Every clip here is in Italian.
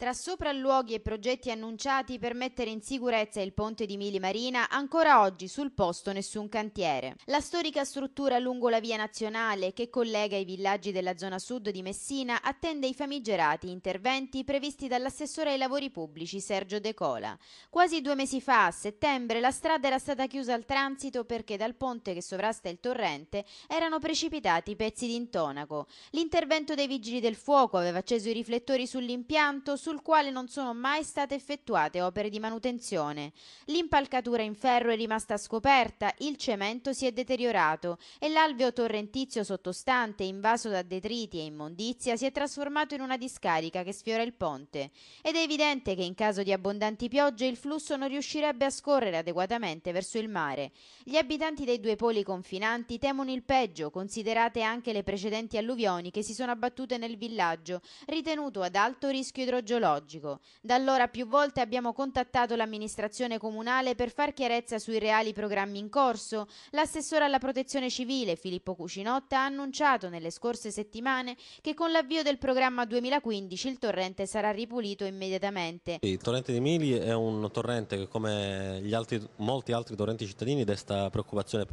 Tra sopralluoghi e progetti annunciati per mettere in sicurezza il ponte di Mili Marina, ancora oggi sul posto nessun cantiere. La storica struttura lungo la via nazionale che collega i villaggi della zona sud di Messina attende i famigerati interventi previsti dall'assessore ai lavori pubblici Sergio De Cola. Quasi due mesi fa, a settembre, la strada era stata chiusa al transito perché dal ponte che sovrasta il torrente erano precipitati pezzi di intonaco. L'intervento dei vigili del fuoco aveva acceso i riflettori sull'impianto, su sul quale non sono mai state effettuate opere di manutenzione. L'impalcatura in ferro è rimasta scoperta, il cemento si è deteriorato e l'alveo torrentizio sottostante, invaso da detriti e immondizia, si è trasformato in una discarica che sfiora il ponte. Ed è evidente che in caso di abbondanti piogge il flusso non riuscirebbe a scorrere adeguatamente verso il mare. Gli abitanti dei due poli confinanti temono il peggio, considerate anche le precedenti alluvioni che si sono abbattute nel villaggio, ritenuto ad alto rischio idrogeologico geologico. Da allora più volte abbiamo contattato l'amministrazione comunale per far chiarezza sui reali programmi in corso. L'assessore alla protezione civile Filippo Cucinotta ha annunciato nelle scorse settimane che con l'avvio del programma 2015 il torrente sarà ripulito immediatamente. Il torrente di Mili è un torrente che come altri, molti altri torrenti cittadini desta preoccupazione.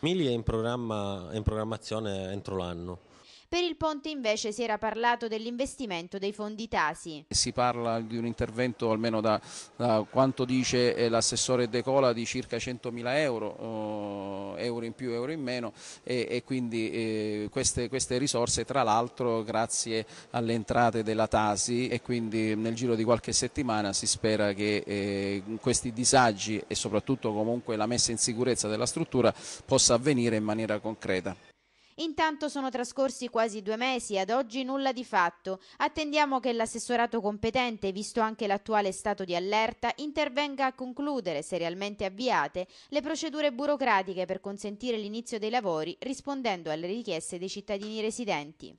Mili è in, è in programmazione entro l'anno. Per il ponte invece si era parlato dell'investimento dei fondi Tasi. Si parla di un intervento, almeno da, da quanto dice eh, l'assessore De Cola, di circa 100.000 euro, eh, euro in più, euro in meno e, e quindi eh, queste, queste, risorse tra l'altro grazie alle entrate della Tasi e quindi nel giro di qualche settimana si spera che eh, questi disagi e soprattutto comunque la messa in sicurezza della struttura possa avvenire in maniera concreta. Intanto sono trascorsi quasi due mesi e ad oggi nulla di fatto. Attendiamo che l'assessorato competente, visto anche l'attuale stato di allerta, intervenga a concludere, se realmente avviate, le procedure burocratiche per consentire l'inizio dei lavori rispondendo alle richieste dei cittadini residenti.